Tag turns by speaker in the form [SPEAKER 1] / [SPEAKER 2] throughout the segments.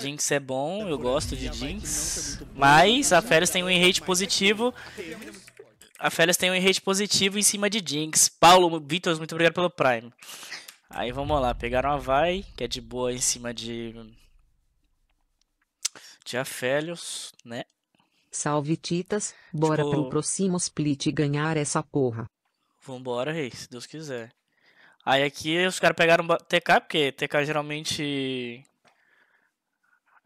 [SPEAKER 1] Jinx é bom, tá eu gosto de Jinx. Mas tá a Félix tem um rate positivo. A Félix tem um rate positivo em cima de Jinx. Paulo, Vitor, muito obrigado pelo Prime. Aí vamos lá, pegaram a Vai, que é de boa em cima de. De Afélios, né?
[SPEAKER 2] Salve Titas, bora tipo... pro próximo split ganhar essa porra.
[SPEAKER 1] Vambora, rei, se Deus quiser. Aí aqui os caras pegaram TK, porque TK geralmente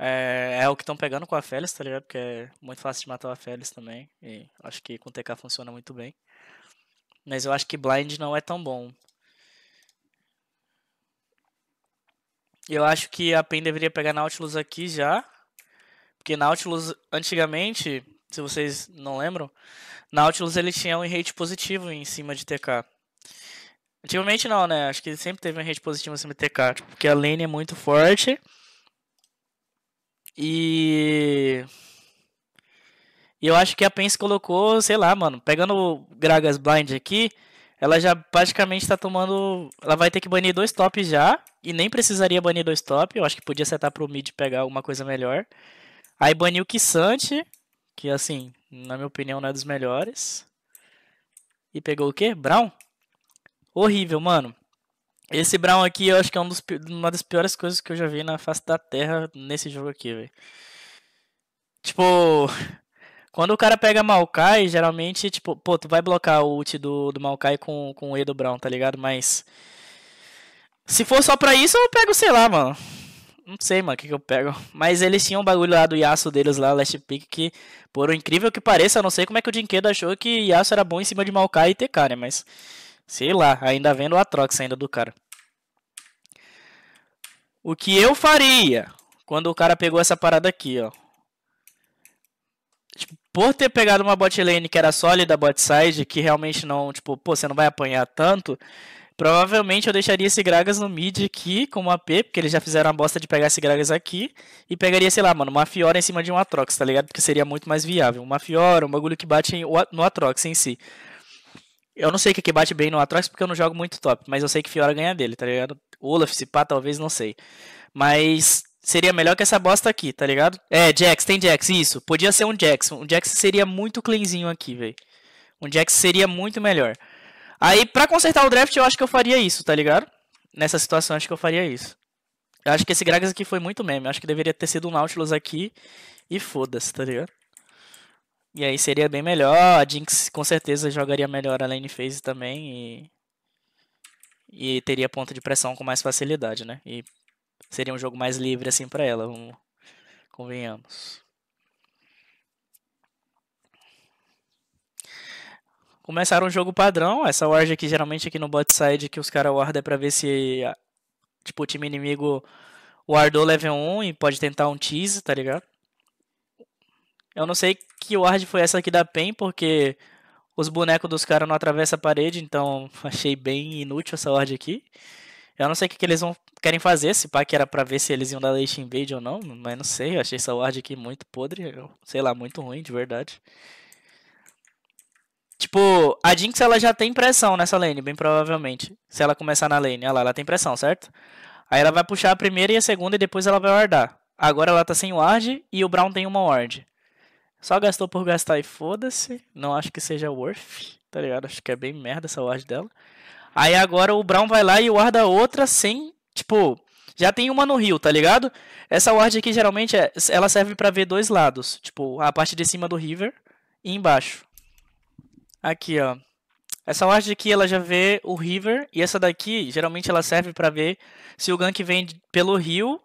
[SPEAKER 1] é, é o que estão pegando com a Félix, tá ligado? Porque é muito fácil de matar a Félix também. E acho que com TK funciona muito bem. Mas eu acho que Blind não é tão bom. Eu acho que a PEN deveria pegar Nautilus aqui já. Porque Nautilus, antigamente, se vocês não lembram, Nautilus ele tinha um rate positivo em cima de TK. Antigamente não, né? Acho que ele sempre teve um rate positivo em cima de TK. porque a lane é muito forte. E. E eu acho que a Pence colocou, sei lá, mano, pegando o Gragas Blind aqui, ela já praticamente tá tomando. Ela vai ter que banir dois tops já. E nem precisaria banir dois tops. Eu acho que podia setar pro mid pegar alguma coisa melhor. Aí baniu o Kissante, que assim, na minha opinião, não é dos melhores. E pegou o quê? Brown? Horrível, mano. Esse Brown aqui eu acho que é um dos, uma das piores coisas que eu já vi na face da terra nesse jogo aqui, velho. Tipo, quando o cara pega Maokai, geralmente, tipo, pô, tu vai blocar o ult do, do Maokai com, com o E do Brown, tá ligado? Mas. Se for só pra isso, eu pego, sei lá, mano. Não sei, mano, o que, que eu pego. Mas eles tinham um bagulho lá do Yasuo deles lá, Last Pick, que, por incrível que pareça, eu não sei como é que o Jinkedo achou que Yasuo era bom em cima de Maokai e TK, né? Mas. Sei lá, ainda vendo o Atrox ainda do cara. O que eu faria quando o cara pegou essa parada aqui, ó. Tipo, por ter pegado uma bot lane que era sólida bot side, que realmente não, tipo, pô, você não vai apanhar tanto, provavelmente eu deixaria esse Gragas no mid aqui com uma P, porque eles já fizeram a bosta de pegar esse Gragas aqui, e pegaria, sei lá, mano, uma Fiora em cima de um Atrox, tá ligado? Porque seria muito mais viável. Uma Fiora, um bagulho que bate no Atrox em si. Eu não sei que bate bem no Atrox porque eu não jogo muito top, mas eu sei que Fiora ganha dele, tá ligado? Olaf, se pá, talvez, não sei. Mas seria melhor que essa bosta aqui, tá ligado? É, Jax, tem Jax, isso. Podia ser um Jax. Um Jax seria muito cleanzinho aqui, velho. Um Jax seria muito melhor. Aí, pra consertar o draft, eu acho que eu faria isso, tá ligado? Nessa situação, acho que eu faria isso. Eu acho que esse Gragas aqui foi muito meme. Eu acho que deveria ter sido um Nautilus aqui e foda-se, tá ligado? E aí seria bem melhor. A Jinx com certeza jogaria melhor a lane phase também. E, e teria ponto de pressão com mais facilidade, né? E seria um jogo mais livre assim para ela, vamos... convenhamos. Começaram um jogo padrão, essa ward aqui geralmente aqui no bot side que os caras wardam é pra ver se tipo, o time inimigo wardou level 1 e pode tentar um tease, tá ligado? Eu não sei que ward foi essa aqui da PEN, porque os bonecos dos caras não atravessam a parede, então achei bem inútil essa ward aqui. Eu não sei o que, que eles vão querem fazer, se pá que era pra ver se eles iam dar leite invade ou não, mas não sei, eu achei essa ward aqui muito podre, sei lá, muito ruim, de verdade. Tipo, a Jinx ela já tem pressão nessa lane, bem provavelmente. Se ela começar na lane, olha lá, ela tem pressão, certo? Aí ela vai puxar a primeira e a segunda e depois ela vai wardar. Agora ela tá sem ward e o Brown tem uma ward. Só gastou por gastar e foda-se. Não acho que seja worth, tá ligado? Acho que é bem merda essa ward dela. Aí agora o Brown vai lá e guarda outra sem, tipo, já tem uma no rio, tá ligado? Essa ward aqui geralmente é, ela serve para ver dois lados, tipo, a parte de cima do river e embaixo. Aqui, ó. Essa ward aqui ela já vê o river e essa daqui geralmente ela serve para ver se o gank vem pelo rio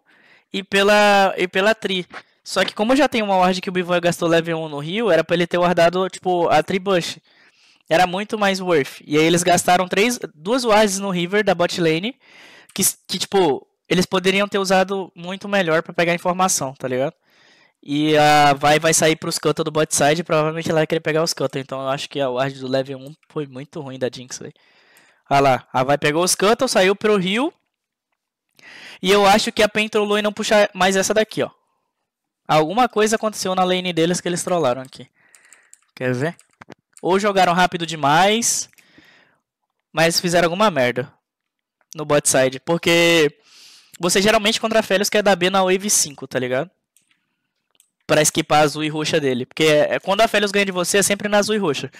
[SPEAKER 1] e pela e pela tri. Só que como já tem uma ward que o Bivoy gastou level 1 no Rio, era pra ele ter guardado, tipo, a Tribush. Era muito mais worth. E aí eles gastaram três, duas wards no River da bot lane, que, que tipo, eles poderiam ter usado muito melhor para pegar informação, tá ligado? E a Vai vai sair pros Cutter do bot side, provavelmente ela vai querer pegar os Cutter. Então eu acho que a ward do level 1 foi muito ruim da Jinx, velho. Olha lá, a Vai pegou os Cutter, saiu pro Rio. E eu acho que a Pen trollou e não puxar mais essa daqui, ó. Alguma coisa aconteceu na lane deles que eles trollaram aqui. Quer ver? Ou jogaram rápido demais, mas fizeram alguma merda no bot side. Porque você geralmente contra Félix quer dar B na wave 5, tá ligado? Pra esquipar a azul e roxa dele. Porque é, é quando a Félix ganha de você, é sempre na azul e roxa.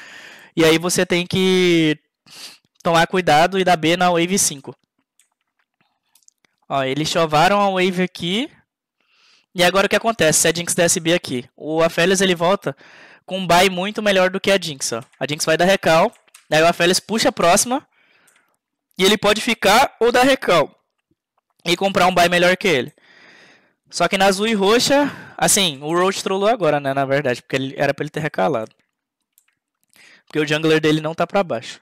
[SPEAKER 1] E aí você tem que tomar cuidado e dar B na wave 5. Ó, eles chovaram a wave aqui. E agora o que acontece? Se a Jinx desse B aqui, o Aphelios ele volta com um buy muito melhor do que a Jinx, ó. A Jinx vai dar recal, aí o Aphelios puxa a próxima, e ele pode ficar ou dar recal, e comprar um buy melhor que ele. Só que na azul e roxa, assim, o Roach trollou agora, né, na verdade, porque ele, era pra ele ter recalado. Porque o jungler dele não tá pra baixo.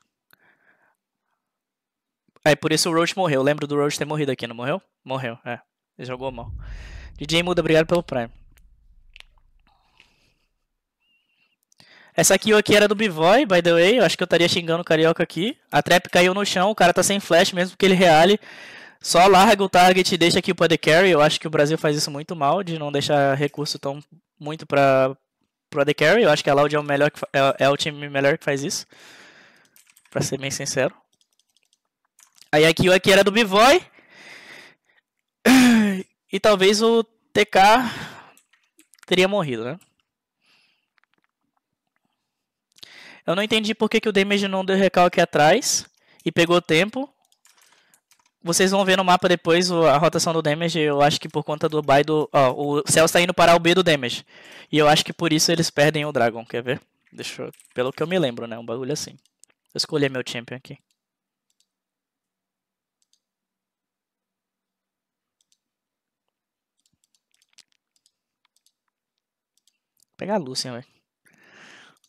[SPEAKER 1] Aí por isso o Roach morreu. Eu lembro do Roach ter morrido aqui, não morreu? Morreu, é. Ele jogou mal. DJ Muda, obrigado pelo Prime. Essa kill aqui era do Bivoy, by the way. Eu acho que eu estaria xingando o Carioca aqui. A trap caiu no chão, o cara tá sem flash, mesmo que ele reale. Só larga o target e deixa aqui o poder carry. Eu acho que o Brasil faz isso muito mal, de não deixar recurso tão muito pra, pro AD Carry. Eu acho que a Loud é o, melhor que, é, é, o time melhor que faz isso. Pra ser bem sincero. Aí a kill aqui era do Bivoy. E talvez o TK teria morrido, né? Eu não entendi por que, que o Damage não deu recalque atrás e pegou tempo. Vocês vão ver no mapa depois a rotação do Damage. Eu acho que por conta do buy do... Ó, o céu está indo parar o B do Damage. E eu acho que por isso eles perdem o Dragon, quer ver? Deixa eu... Pelo que eu me lembro, né? Um bagulho assim. Eu escolhi meu champion aqui. Pegar a Lúcia, velho.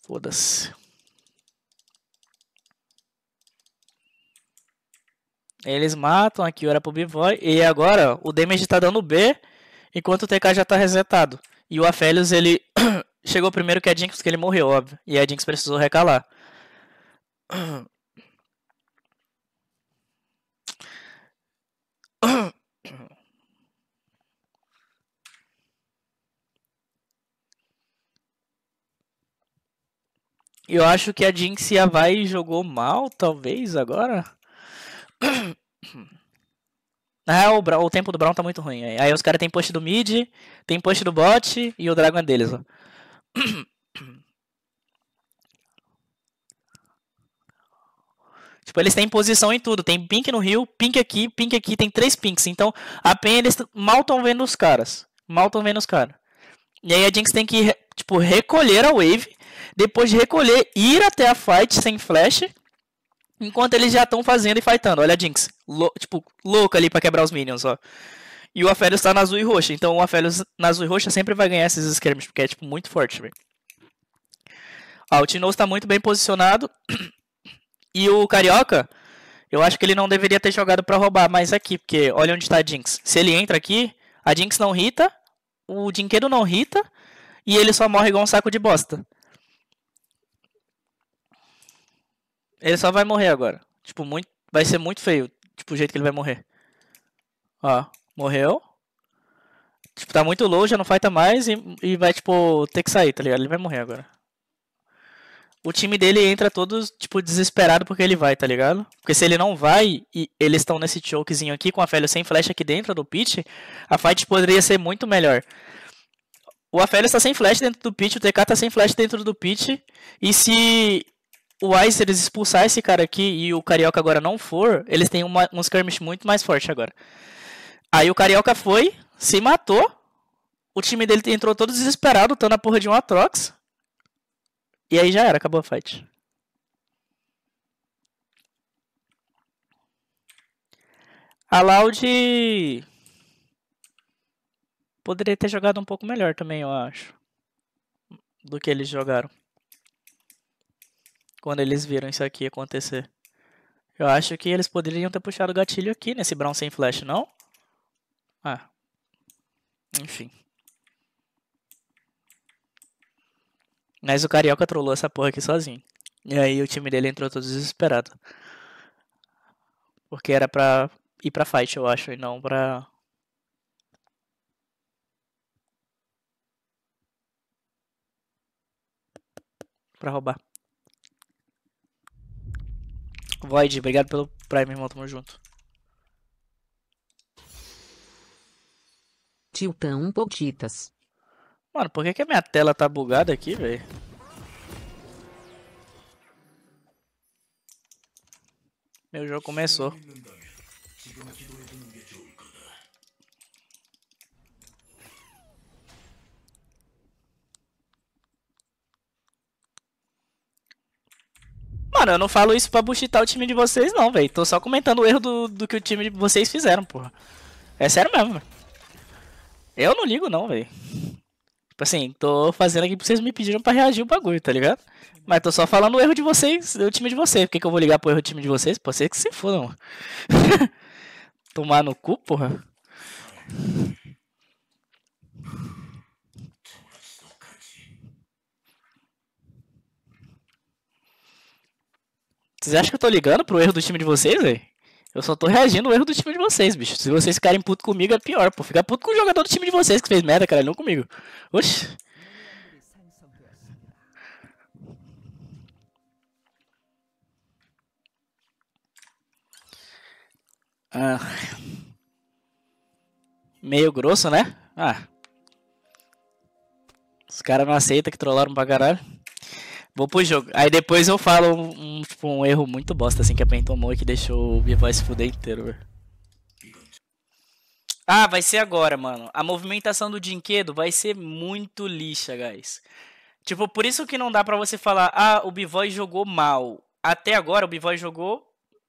[SPEAKER 1] Foda-se. Eles matam aqui Era pro B-Boy. E agora o damage tá dando B. Enquanto o TK já tá resetado. E o Aphelios, ele chegou primeiro que a Jinx, porque ele morreu, óbvio. E a Jinx precisou recalar. Eu acho que a Jinx e a Vai jogou mal, talvez, agora. Ah, o, o tempo do Brown tá muito ruim. Aí, aí os caras tem post do mid, tem post do bot e o dragão é deles, ó. Tipo, eles têm posição em tudo. Tem pink no rio, pink aqui, pink aqui, tem três pinks. Então, a PEN eles mal estão vendo os caras. Mal estão vendo os caras. E aí a Jinx tem que tipo, recolher a wave, depois de recolher, ir até a fight sem flash, enquanto eles já estão fazendo e fightando. Olha a Jinx, tipo, louca ali para quebrar os minions, ó. E o Aphelios tá na azul e roxa, então o Aphelios na azul e roxa sempre vai ganhar esses esquemas porque é, tipo, muito forte, velho. Ó, o Tinoz tá muito bem posicionado, e o Carioca... Eu acho que ele não deveria ter jogado para roubar mais aqui, porque olha onde está a Jinx. Se ele entra aqui, a Jinx não rita o Dinqueiro não rita e ele só morre igual um saco de bosta. Ele só vai morrer agora. Tipo, muito, vai ser muito feio, tipo, o jeito que ele vai morrer. Ó, morreu. Tipo, tá muito low, já não fighta mais e, e vai, tipo, ter que sair, tá ligado? Ele vai morrer agora. O time dele entra todos, tipo, desesperado porque ele vai, tá ligado? Porque se ele não vai e eles estão nesse chokezinho aqui com a Félio sem flecha aqui dentro do pit, a fight poderia ser muito melhor. O Aphelios tá sem flash dentro do pit, o TK tá sem flash dentro do pit. E se o Ice eles expulsar esse cara aqui e o Carioca agora não for, eles têm uma, um skirmish muito mais forte agora. Aí o Carioca foi, se matou. O time dele entrou todo desesperado, lutando a porra de um Atrox. E aí já era, acabou a fight. A Loud Poderia ter jogado um pouco melhor também, eu acho. Do que eles jogaram. Quando eles viram isso aqui acontecer. Eu acho que eles poderiam ter puxado o gatilho aqui nesse Brown sem flash, não? Ah. Enfim. Mas o Carioca trollou essa porra aqui sozinho. E aí o time dele entrou todo desesperado. Porque era pra ir pra fight, eu acho, e não pra pra roubar. Void, obrigado pelo Prime, irmão. Tamo junto. Tiltão um Mano, por que, que a minha tela tá bugada aqui, velho? Meu jogo começou. Mano, eu não falo isso pra buchitar o time de vocês, não, velho. Tô só comentando o erro do, do que o time de vocês fizeram, porra. É sério mesmo, velho. Eu não ligo, não, velho. Tipo assim, tô fazendo aqui porque vocês me pediram pra reagir o bagulho, tá ligado? Mas tô só falando o erro de vocês, do time de vocês. Por que, que eu vou ligar pro erro do time de vocês? Pô, vocês que se foram Tomar no cu, porra. Vocês acham que eu tô ligando pro erro do time de vocês, velho? Eu só tô reagindo ao erro do time de vocês, bicho. Se vocês ficarem puto comigo, é pior, pô. Ficar puto com o jogador do time de vocês que fez merda, cara, não comigo. Oxi. Ah. Meio grosso, né? Ah. Os caras não aceitam que trollaram pra caralho. Vou pro jogo. Aí depois eu falo um, um, tipo, um erro muito bosta, assim, que a PEN tomou e que deixou o B-Boy se fuder inteiro, velho. Ah, vai ser agora, mano. A movimentação do Dinquedo vai ser muito lixa, guys. Tipo, por isso que não dá pra você falar, ah, o Bivoy jogou mal. Até agora o Bivoy jogou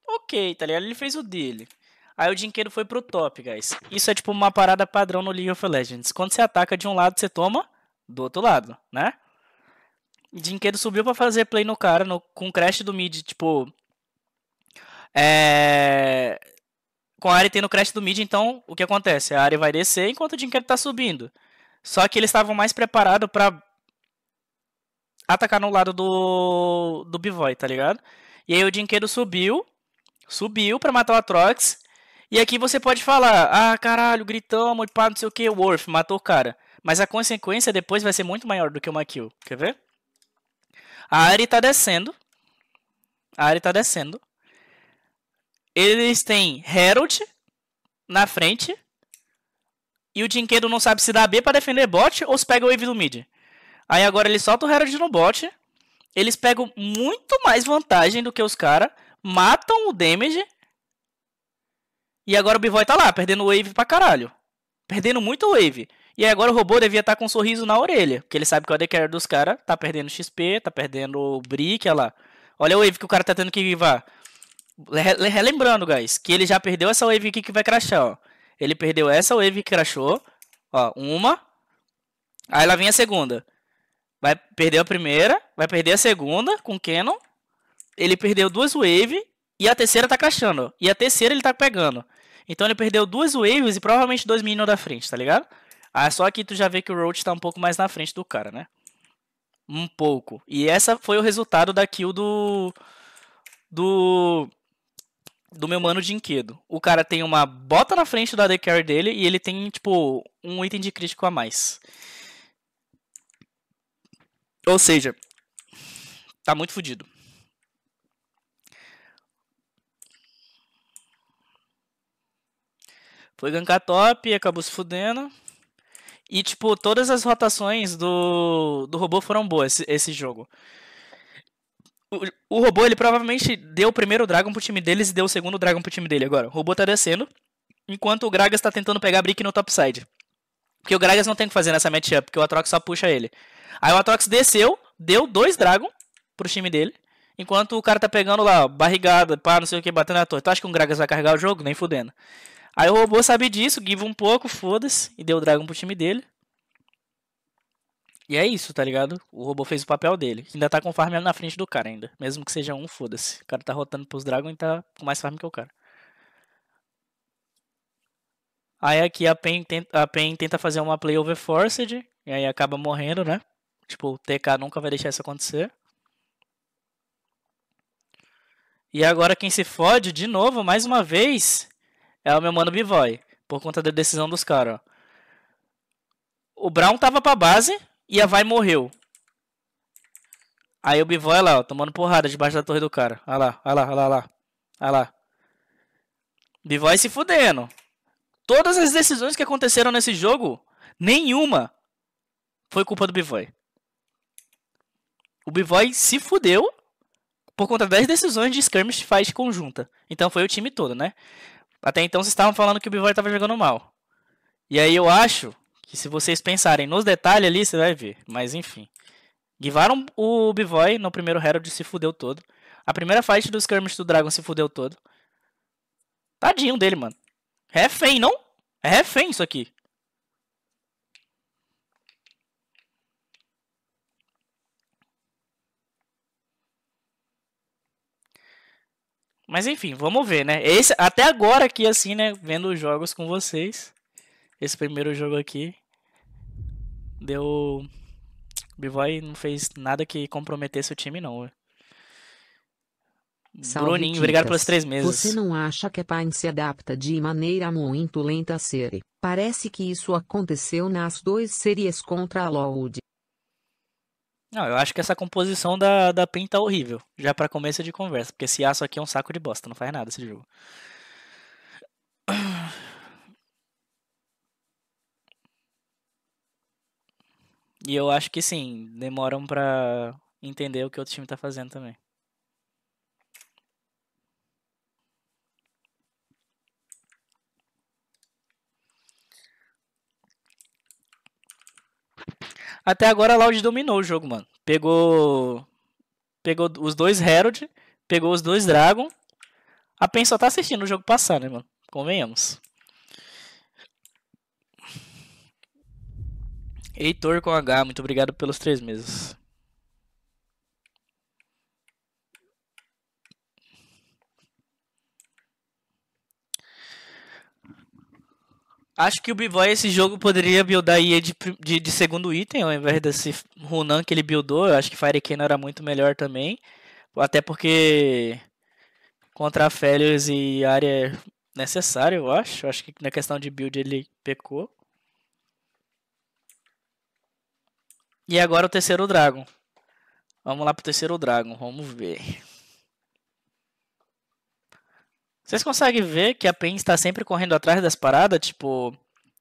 [SPEAKER 1] ok, tá ligado? Ele fez o dele. Aí o Dinquedo foi pro top, guys. Isso é tipo uma parada padrão no League of Legends. Quando você ataca de um lado, você toma do outro lado, né? Dinquedo subiu para fazer play no cara no, com o crash do mid, tipo. É... Com a área tendo crash do mid, então o que acontece? A área vai descer enquanto o Dinquedo tá subindo. Só que eles estavam mais preparados para atacar no lado do, do Bivoy, tá ligado? E aí o Dinquedo subiu, subiu para matar o Atrox. E aqui você pode falar, ah, caralho, gritamos, pá, não sei o que, Worf, matou o cara. Mas a consequência depois vai ser muito maior do que uma kill, quer ver? A área tá descendo. A área tá descendo. Eles têm Herald na frente. E o Dinquedo não sabe se dá B para defender bot ou se pega o wave do mid. Aí agora ele solta o Herald no bot. Eles pegam muito mais vantagem do que os caras. Matam o damage. E agora o Bivoy tá lá, perdendo wave pra caralho. Perdendo muito wave. E agora o robô devia estar tá com um sorriso na orelha, porque ele sabe que o AD Carry dos caras tá perdendo XP, tá perdendo brick, olha lá. Olha a wave que o cara tá tendo que viva. relembrando, guys, que ele já perdeu essa wave aqui que vai crashar, ó. Ele perdeu essa wave que crashou, ó, uma. Aí lá vem a segunda. Vai perder a primeira, vai perder a segunda com o Canon. Ele perdeu duas wave e a terceira tá crashando, E a terceira ele tá pegando. Então ele perdeu duas waves e provavelmente dois minions da frente, tá ligado? Ah, só que tu já vê que o Roach tá um pouco mais na frente do cara, né? Um pouco. E essa foi o resultado da kill do. Do. Do meu mano Dinquedo. O cara tem uma bota na frente do AD Carry dele e ele tem, tipo, um item de crítico a mais. Ou seja, tá muito fodido. Foi gankar top, e acabou se fudendo. E, tipo, todas as rotações do, do robô foram boas esse, esse jogo. O, o, robô, ele provavelmente deu o primeiro dragão pro time deles e deu o segundo dragão pro time dele agora. O robô tá descendo, enquanto o Gragas tá tentando pegar a Brick no topside. Porque o Gragas não tem o que fazer nessa matchup, porque o Atrox só puxa ele. Aí o Atrox desceu, deu dois Dragon pro time dele, enquanto o cara tá pegando lá, ó, barrigada, pá, não sei o que, batendo na torre. Tu acha que o um Gragas vai carregar o jogo? Nem fudendo. Aí o robô sabe disso, give um pouco, foda-se, e deu o dragão pro time dele. E é isso, tá ligado? O robô fez o papel dele. Ainda tá com farm na frente do cara ainda. Mesmo que seja um, foda-se. O cara tá rotando pros dragões e tá com mais farm que o cara. Aí aqui a Pen, tenta, a Pen tenta fazer uma play over forced. E aí acaba morrendo, né? Tipo, o TK nunca vai deixar isso acontecer. E agora quem se fode, de novo, mais uma vez, é o meu mano Bivoy, por conta da decisão dos caras. O Brown tava pra base e a Vai morreu. Aí o Bivoy lá, ó, tomando porrada debaixo da torre do cara. Olha lá, olha lá, olha lá, olha lá. lá. Bivoy se fudendo. Todas as decisões que aconteceram nesse jogo, nenhuma foi culpa do Bivoy. O Bivoy se fudeu por conta das decisões de skirmish fight conjunta. Então foi o time todo, né? Até então vocês estavam falando que o Bivol estava jogando mal. E aí eu acho que se vocês pensarem nos detalhes ali, você vai ver. Mas enfim. Givaram o Bivoy no primeiro Herald se fudeu todo. A primeira fight do Skirmish do Dragon se fudeu todo. Tadinho dele, mano. É refém, não? É refém isso aqui. Mas enfim, vamos ver, né? Esse, até agora aqui, assim, né? Vendo os jogos com vocês. Esse primeiro jogo aqui. Deu. Bivoy não fez nada que comprometesse o time, não. Salve Bruninho, dicas. obrigado pelos três meses. Você não
[SPEAKER 2] acha que é a Pain se adapta de maneira muito lenta a série? Parece que isso aconteceu nas duas séries contra a Loud.
[SPEAKER 1] Não, eu acho que essa composição da, da PEN tá horrível, já para começo de conversa, porque esse aço aqui é um saco de bosta, não faz nada esse jogo. E eu acho que sim, demoram para entender o que o outro time tá fazendo também. Até agora a Loud dominou o jogo, mano. Pegou. Pegou os dois Herald, pegou os dois Dragon. A PEN só tá assistindo o jogo passar, né, mano? Convenhamos. Heitor com H, muito obrigado pelos três meses. Acho que o B-Boy esse jogo poderia buildar IA de, de, de, segundo item, ao invés desse Runan que ele buildou. Eu acho que Fire era muito melhor também. Até porque contra Felios e área é necessário, eu acho. Eu acho que na questão de build ele pecou. E agora o terceiro Dragon. Vamos lá pro terceiro Dragon, vamos ver. Vocês conseguem ver que a PEN está sempre correndo atrás das paradas? Tipo,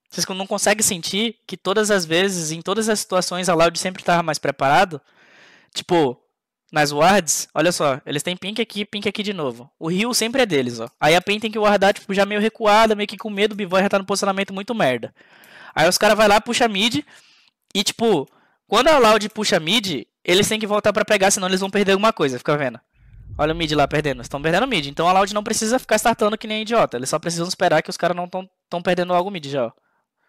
[SPEAKER 1] vocês não conseguem sentir que todas as vezes, em todas as situações, a Loud sempre estava mais preparado? Tipo, nas wards, olha só, eles têm pink aqui, pink aqui de novo. O rio sempre é deles, ó. Aí a PEN tem que guardar, tipo, já meio recuada, meio que com medo, o Bivoy já tá no posicionamento muito merda. Aí os caras vai lá, puxa mid, e tipo, quando a Loud puxa mid, eles têm que voltar para pegar, senão eles vão perder alguma coisa, fica vendo? Olha o mid lá perdendo. Estão perdendo o mid. Então a Loud não precisa ficar startando que nem idiota. Eles só precisam esperar que os caras não estão perdendo algo mid já.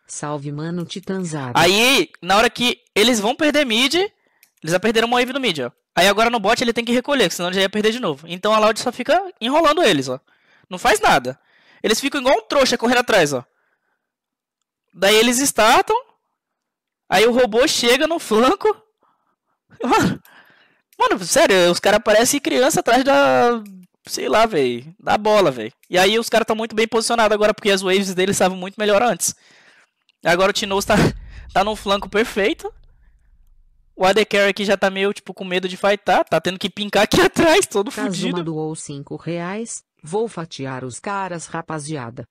[SPEAKER 1] Salve, mano, titanzado. Aí, na hora que eles vão perder mid, eles já perderam uma wave no mid, ó. Aí agora no bot ele tem que recolher, senão ele já ia perder de novo. Então a Loud só fica enrolando eles, ó. Não faz nada. Eles ficam igual um trouxa correndo atrás, ó. Daí eles startam. Aí o robô chega no flanco. Mano, Mano, sério, os caras parecem criança atrás da. Sei lá, velho. Da bola, velho. E aí os caras estão muito bem posicionados agora, porque as waves deles estavam muito melhor antes. Agora o Tinoz tá, tá num flanco perfeito. O AD Carry aqui já tá meio, tipo, com medo de fightar. Tá tendo que pincar aqui atrás, todo Kazuma fudido.
[SPEAKER 2] doou 5 reais. Vou fatiar os caras, rapaziada.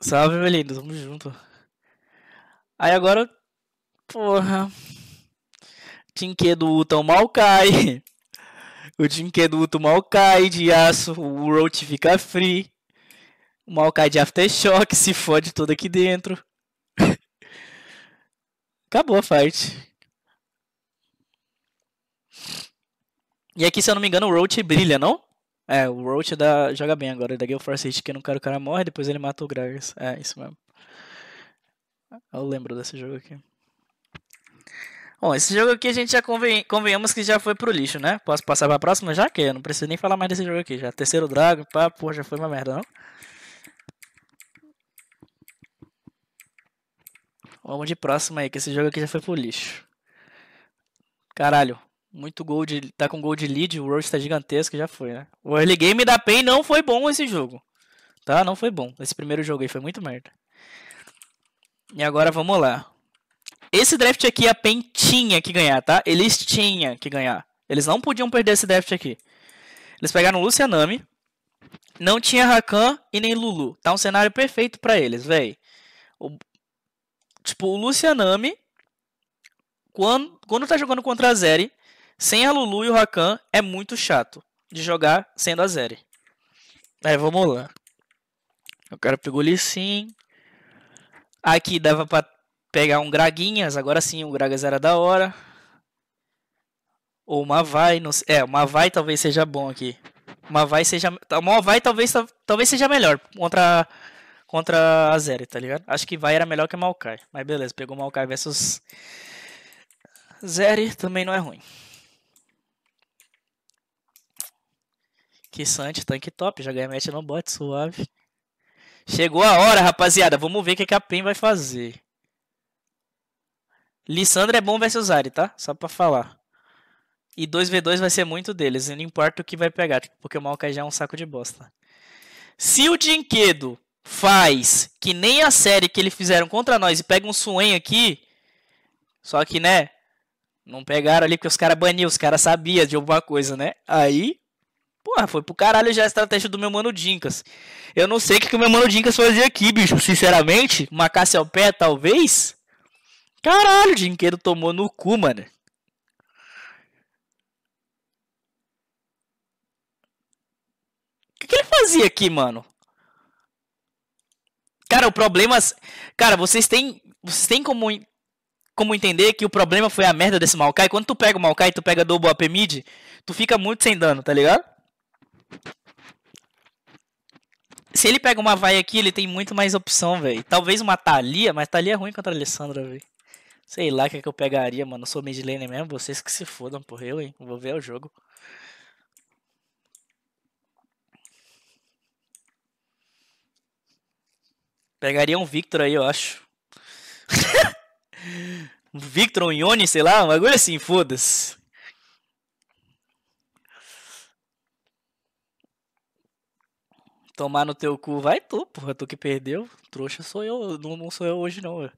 [SPEAKER 2] Salve, meu lindo. Tamo junto.
[SPEAKER 1] Aí agora... Porra do Uta o cai. O do Uta o cai de aço. O Roach fica free. O cai de Aftershock se fode todo aqui dentro. Acabou a fight. E aqui, se eu não me engano, o Roach brilha, não? É, o Roach dá, joga bem agora. Da Gale Force Hit, que não cara, o cara morre, depois ele mata o Gragas. É, isso mesmo. Eu lembro desse jogo aqui. Bom, esse jogo aqui a gente já conven... convenhamos que já foi pro lixo, né? Posso passar pra próxima já? Que eu não preciso nem falar mais desse jogo aqui. Já terceiro Dragon, pá, porra, já foi uma merda, não? Vamos de próxima aí, que esse jogo aqui já foi pro lixo. Caralho, muito gol de. Tá com gol de lead, o World tá gigantesco, já foi, né? O early game da PEN não foi bom esse jogo. Tá? Não foi bom. Esse primeiro jogo aí foi muito merda. E agora vamos lá. Esse draft aqui a PEN tinha que ganhar, tá? Eles tinham que ganhar. Eles não podiam perder esse draft aqui. Eles pegaram o Lucianami. Não tinha Rakan e nem Lulu. Tá um cenário perfeito para eles, velho. Tipo, o Lucianami, quando, quando tá jogando contra a Zeri, sem a Lulu e o Rakan, é muito chato de jogar sendo a Zeri. Aí, vamos lá. O cara pegou Lee Sin. Aqui dava pra pegar um Graguinhas, agora sim, o Gragas era da hora. Ou uma vai, não sei. É, uma vai talvez seja bom aqui. Uma vai seja. Uma vai talvez, talvez seja melhor contra, contra a Zeri, tá ligado? Acho que vai era melhor que Maokai. Mas beleza, pegou Maokai versus Zeri, também não é ruim. que Sante, tanque top, já ganha match no bot, suave. Chegou a hora, rapaziada. Vamos ver o que, que a PEN vai fazer. Lissandra é bom versus Ari, tá? Só pra falar. E 2v2 vai ser muito deles, não importa o que vai pegar, porque o Maokai já é um saco de bosta. Se o Dinquedo faz que nem a série que eles fizeram contra nós e pega um Suen aqui, só que, né, não pegaram ali porque os caras baniam, os caras sabiam de alguma coisa, né? Aí, porra, foi pro caralho já a estratégia do meu mano Dinkas. Eu não sei o que, que o meu mano Dinkas fazia aqui, bicho, sinceramente. Uma pé talvez? Caralho, o dinheiro tomou no cu, mano. O que, que ele fazia aqui, mano? Cara, o problema. Cara, vocês têm. Vocês têm como. Como entender que o problema foi a merda desse Maokai? Quando tu pega o Maokai e tu pega Double AP mid, tu fica muito sem dano, tá ligado? Se ele pega uma vai aqui, ele tem muito mais opção, velho. Talvez uma Thalia, mas Thalia é ruim contra a Alessandra, velho. Sei lá o que, é que eu pegaria, mano. Eu sou mid laner mesmo, vocês que se fodam por eu, hein. Vou ver o jogo. Pegaria um Victor aí, eu acho. um Victor, um Ione, sei lá, um bagulho assim, foda-se. Tomar no teu cu, vai tu, porra, tu que perdeu. Trouxa sou eu, não, não sou eu hoje não, velho.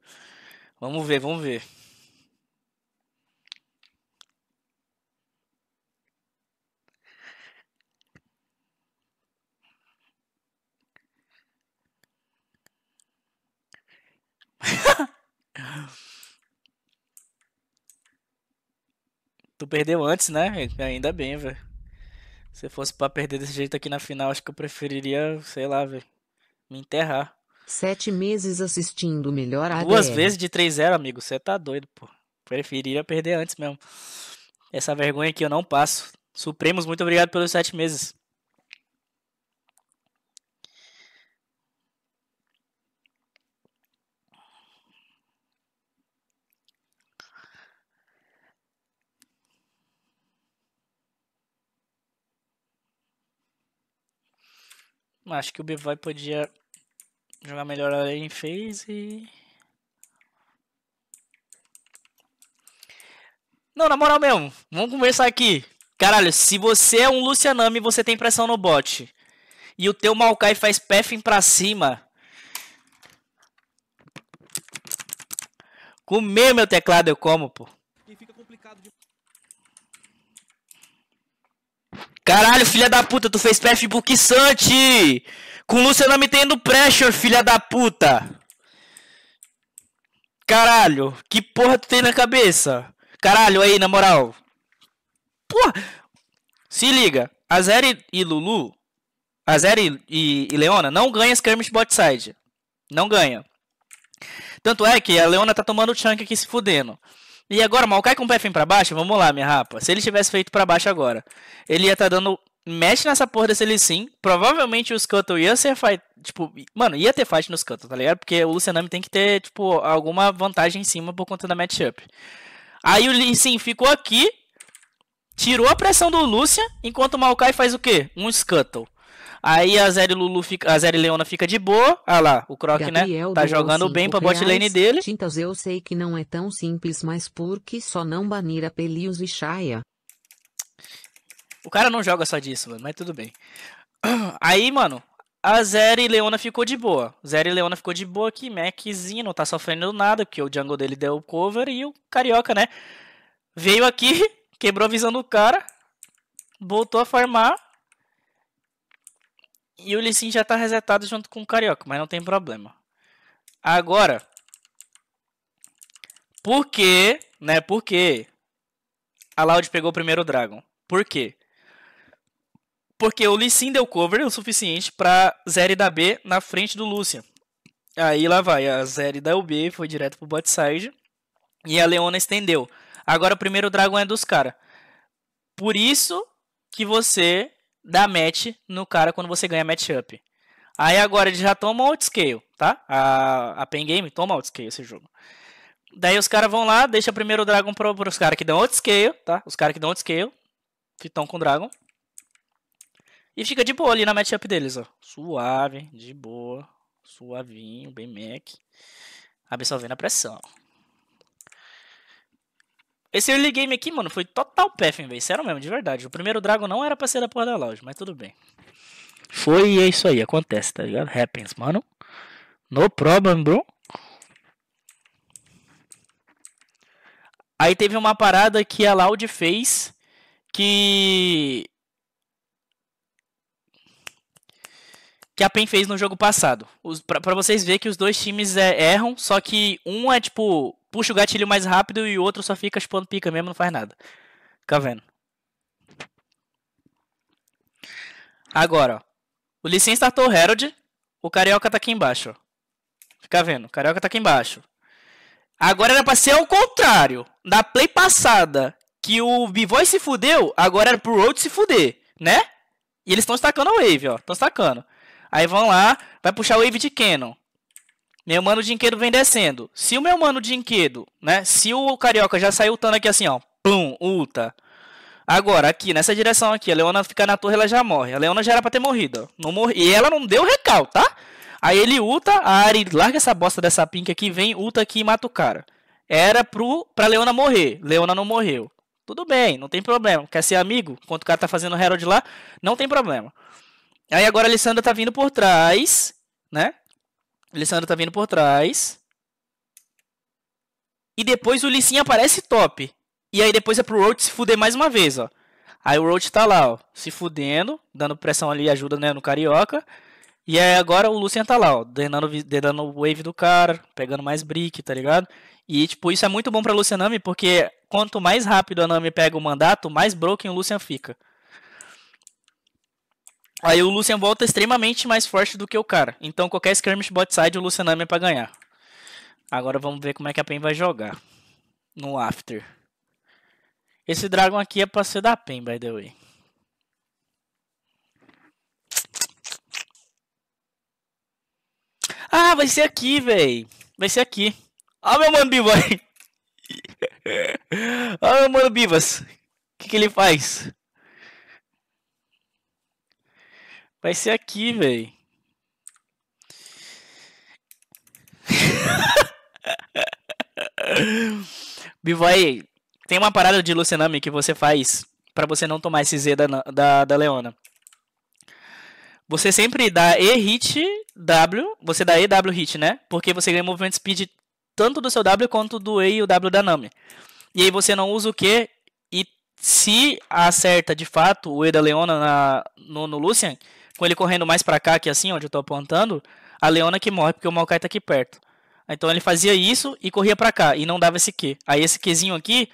[SPEAKER 1] Vamos ver, vamos ver. tu perdeu antes, né? Ainda bem, velho. Se fosse para perder desse jeito aqui na final, acho que eu preferiria, sei lá, velho, me enterrar.
[SPEAKER 2] Sete meses assistindo melhor a Duas vezes
[SPEAKER 1] de 3-0, amigo. Você tá doido, pô. Preferiria perder antes mesmo. Essa vergonha aqui eu não passo. Supremos, muito obrigado pelos sete meses. Acho que o Bivai podia Jogar melhor ali em phase. Não, na moral mesmo, vamos conversar aqui. Caralho, se você é um Lucianami, você tem pressão no bot. E o teu Maokai faz pathing pra cima. Comer meu teclado eu como, pô. Caralho, filha da puta, tu fez pré-book Sante! Com Lúcia não me tendo pressure, filha da puta! Caralho, que porra tu tem na cabeça? Caralho, aí, na moral. Porra! Se liga, a Zeri e Lulu, a Zeri e, e Leona não ganham skirmish bot side. Não ganha. Tanto é que a Leona tá tomando chunk aqui se fudendo. E agora, Maokai com o pé fim pra baixo, vamos lá, minha rapa. Se ele tivesse feito para baixo agora, ele ia estar tá dando mexe nessa porra desse Lee Sin. Provavelmente o Scuttle ia ser fight. Tipo, mano, ia ter fight no Scuttle, tá ligado? Porque o Lucianami tem que ter, tipo, alguma vantagem em cima por conta da matchup. Aí o Lee Sin ficou aqui, tirou a pressão do Lucian, enquanto o Maokai faz o quê? Um Scuttle. Aí a Zeri Lulu fica, a Zeri Leona fica de boa. Ah lá, o Croc, né, Gabriel né? Tá jogando bem pra reais, bot lane dele.
[SPEAKER 2] Tintas eu sei que não é tão simples, mas por que só não banir a Pelius e Shaya?
[SPEAKER 1] O cara não joga só disso, mano, mas tudo bem. Aí, mano, a Zera e Leona ficou de boa. Zera e Leona ficou de boa aqui. Maczinho não tá sofrendo nada, porque o jungle dele deu o cover e o Carioca, né? Veio aqui, quebrou a visão do cara, voltou a farmar e o Licin já tá resetado junto com o Carioca, mas não tem problema. Agora, por que, né, por que a Loud pegou o primeiro Dragon? Por quê? Porque o Licin deu cover o suficiente pra Zeri da B na frente do Lúcia. Aí lá vai, a Zeri da UB foi direto pro bot side e a Leona estendeu. Agora o primeiro dragão é dos caras. Por isso que você da match no cara quando você ganha matchup. Aí agora eles já toma outscale, tá? A, a Pen Game toma outscale esse jogo. Daí os caras vão lá, deixa primeiro o Dragon pro, pros caras que dão outscale, tá? Os caras que dão outscale, que estão com o Dragon. E fica de boa ali na matchup deles, ó. Suave, de boa. Suavinho, bem mec. Absorvendo a pressão. Esse early game aqui, mano, foi total hein, velho. Sério mesmo, de verdade. O primeiro Dragon não era pra ser da porra da loja, mas tudo bem. Foi e é isso aí, acontece, tá ligado? Happens, mano. No problem, bro. Aí teve uma parada que a Loud fez que. Que a PEN fez no jogo passado. Os, pra, pra vocês verem que os dois times é, erram, só que um é tipo puxa o gatilho mais rápido e o outro só fica chupando pica mesmo, não faz nada. Fica vendo. Agora, ó. O Licença startou o Herald. O Carioca tá aqui embaixo, ó. Fica vendo. O Carioca tá aqui embaixo. Agora era pra ser ao contrário. Na play passada, que o b se fudeu, agora era pro Road se fuder, né? E eles estão estacando a Wave, ó. Estão estacando. Aí vão lá, vai puxar o Wave de Kenon. Meu mano Dinquedo vem descendo. Se o meu mano Dinquedo, né? Se o Carioca já saiu tanto aqui assim, ó. Plum, ulta. Agora, aqui, nessa direção aqui, a Leona fica na torre, ela já morre. A Leona já era pra ter morrido, ó. Não morre. E ela não deu recal, tá? Aí ele ulta, a Ari larga essa bosta dessa pink aqui, vem, ulta aqui e mata o cara. Era pro, pra Leona morrer. Leona não morreu. Tudo bem, não tem problema. Quer ser amigo? Enquanto o cara tá fazendo Herald lá, não tem problema. Aí agora a Alessandra tá vindo por trás, né? Alessandro tá vindo por trás. E depois o Lissinha aparece top. E aí depois é pro Roach se fuder mais uma vez, ó. Aí o Roach tá lá, ó, se fudendo, dando pressão ali, ajuda né, no Carioca. E aí agora o Lucian tá lá, ó, dando wave do cara, pegando mais brick, tá ligado? E, tipo, isso é muito bom pra Lucian Nami, porque quanto mais rápido a Nami pega o mandato, mais broken o Lucian fica. Aí o Lucian volta é extremamente mais forte do que o cara. Então qualquer skirmish bot side, o Lucian é pra ganhar. Agora vamos ver como é que a PEN vai jogar. No after. Esse dragão aqui é pra ser da PEN, by the way. Ah, vai ser aqui, véi. Vai ser aqui. Ó ah, meu mano Biva aí. Ó ah, meu mano Bivas. O que, que ele faz? Vai ser aqui, velho. Bivoy, tem uma parada de Lucenami que você faz para você não tomar esse Z da, da, da Leona. Você sempre dá E hit W, você dá E W hit, né? Porque você ganha movimento speed tanto do seu W quanto do E e o W da Nami. E aí você não usa o Q e se acerta de fato o E da Leona na, no, no Lucian, com ele correndo mais para cá, aqui assim, onde eu tô apontando, a Leona que morre porque o Maokai tá aqui perto. Então ele fazia isso e corria para cá, e não dava esse Q. Aí esse Qzinho aqui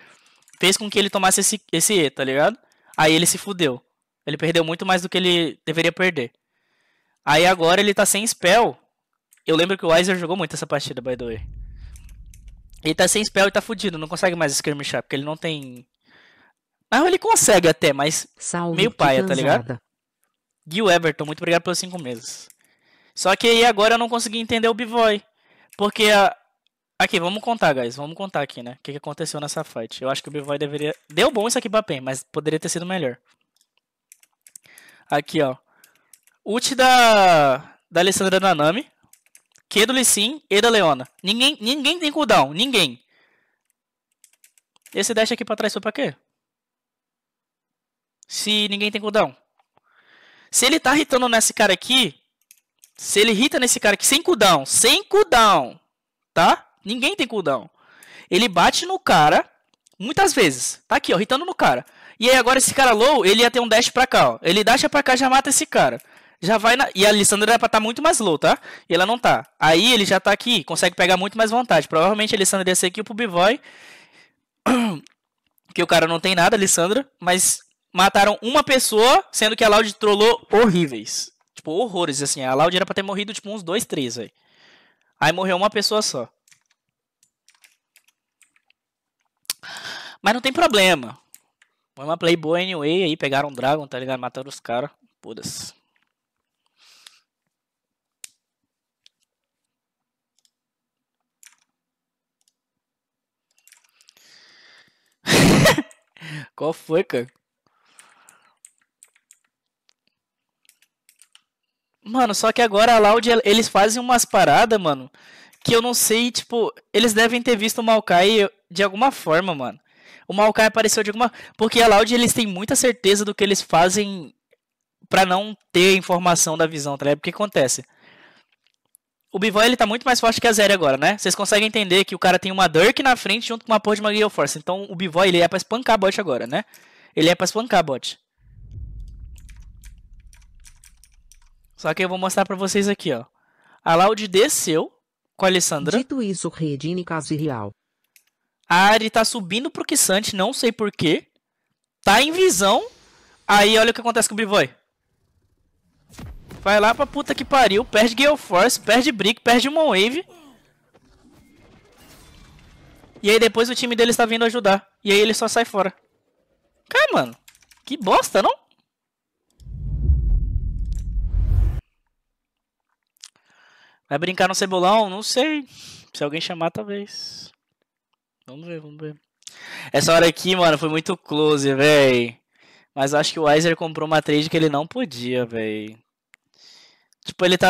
[SPEAKER 1] fez com que ele tomasse esse, esse E, tá ligado? Aí ele se fudeu. Ele perdeu muito mais do que ele deveria perder. Aí agora ele tá sem spell. Eu lembro que o Weiser jogou muito essa partida, by the way. Ele tá sem spell e tá fudido, não consegue mais skirmishar, porque ele não tem. Ah, ele consegue até, mas Salve, meio paia, tá ligado? Gil Everton, muito obrigado pelos cinco meses. Só que aí agora eu não consegui entender o Bivoy. Porque a... Aqui, vamos contar, guys. Vamos contar aqui, né? O que, que aconteceu nessa fight. Eu acho que o Bivoy deveria... Deu bom isso aqui pra PEN, mas poderia ter sido melhor. Aqui, ó. Ult da... Da Alessandra Nanami. Q do Lissin e da Leona. Ninguém, ninguém tem cooldown. Ninguém. Esse dash aqui pra trás foi pra quê? Se ninguém tem cooldown. Se ele tá irritando nesse cara aqui, se ele irrita nesse cara aqui sem cudão, sem cudão, tá? Ninguém tem cudão. Ele bate no cara muitas vezes. Tá aqui, ó, hitando no cara. E aí agora esse cara low, ele ia ter um dash pra cá, ó. Ele dasha pra cá, já mata esse cara. Já vai na... E a Alessandra era pra estar tá muito mais low, tá? E ela não tá. Aí ele já tá aqui, consegue pegar muito mais vontade. Provavelmente a Alessandra ia ser aqui pro B-Boy. que o cara não tem nada, Alessandra, mas mataram uma pessoa, sendo que a Loud trollou horríveis. Tipo, horrores, assim. A Loud era pra ter morrido, tipo, uns dois, três, aí. Aí morreu uma pessoa só. Mas não tem problema. Foi uma Playboy anyway aí, pegaram um Dragon, tá ligado? Mataram os caras. Foda-se. Qual foi, cara? Mano, só que agora a Loud, eles fazem umas paradas, mano, que eu não sei, tipo, eles devem ter visto o Maokai de alguma forma, mano. O Maokai apareceu de alguma... Porque a Loud, eles têm muita certeza do que eles fazem para não ter informação da visão, tá ligado? Porque acontece... O bivó ele tá muito mais forte que a Zeri agora, né? Vocês conseguem entender que o cara tem uma Dirk na frente junto com uma porra de uma Gale Force. Então, o bivó ele é pra espancar bot agora, né? Ele é pra espancar bot. Só que eu vou mostrar para vocês aqui, ó. A Laude desceu com a Alessandra. Dito isso, Redini e real. A Ari tá subindo pro Kissante, não sei porquê. Tá em visão. Aí olha o que acontece com o Bivoy. Vai lá pra puta que pariu. Perde Gale Force, perde Brick, perde uma Wave. E aí depois o time dele está vindo ajudar. E aí ele só sai fora. Cara, mano. Que bosta, não? Vai brincar no cebolão? Não sei. Se alguém chamar, talvez. Vamos ver, vamos ver. Essa hora aqui, mano, foi muito close, véi. Mas acho que o Weiser comprou uma trade que ele não podia, véi. Tipo, ele tá.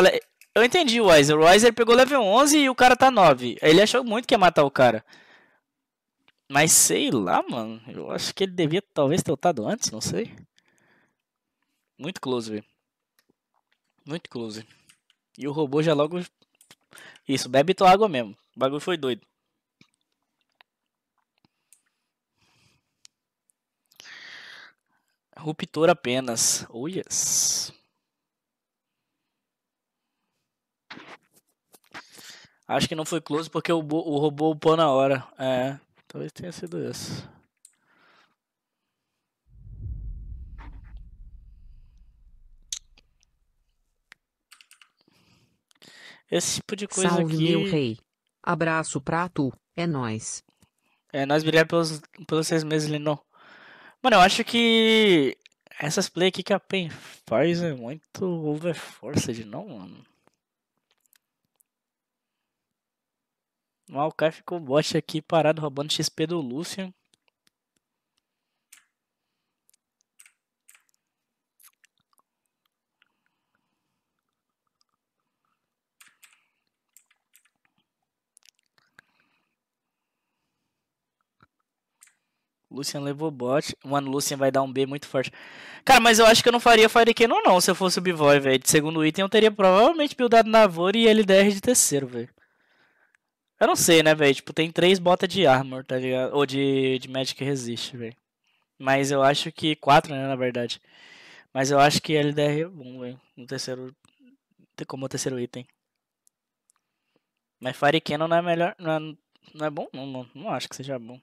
[SPEAKER 1] Eu entendi o Weiser. O Weiser pegou level 11 e o cara tá 9. Ele achou muito que ia matar o cara. Mas sei lá, mano. Eu acho que ele devia talvez ter lutado antes, não sei. Muito close, velho. Muito close. E o robô já logo. Isso, bebe tua água mesmo. O bagulho foi doido. Ruptor apenas. Oh yes. Acho que não foi close porque o, o robô upou na hora. É, talvez tenha sido isso.
[SPEAKER 2] Esse tipo de coisa Salve, aqui. meu rei. Abraço
[SPEAKER 1] pra tu. É nós. É nós, obrigado pelos, pelos seis meses, Linon. Mano, eu acho que essas play aqui que a PEN faz é muito de não, mano? O Alkai ficou bot aqui parado roubando XP do Lucian. Lucian levou bot. Mano, o Lucian vai dar um B muito forte. Cara, mas eu acho que eu não faria Fire Cannon não, se eu fosse o B-Boy, velho. De segundo item eu teria provavelmente buildado Navor e LDR de terceiro, velho. Eu não sei, né, velho? Tipo, tem três botas de armor, tá ligado? Ou de, de Magic Resist, velho. Mas eu acho que... Quatro, né, na verdade. Mas eu acho que LDR é bom, velho. No terceiro... Como terceiro item. Mas Fire Cannon não é melhor... Não é, não é bom? Não, não, não acho que seja bom.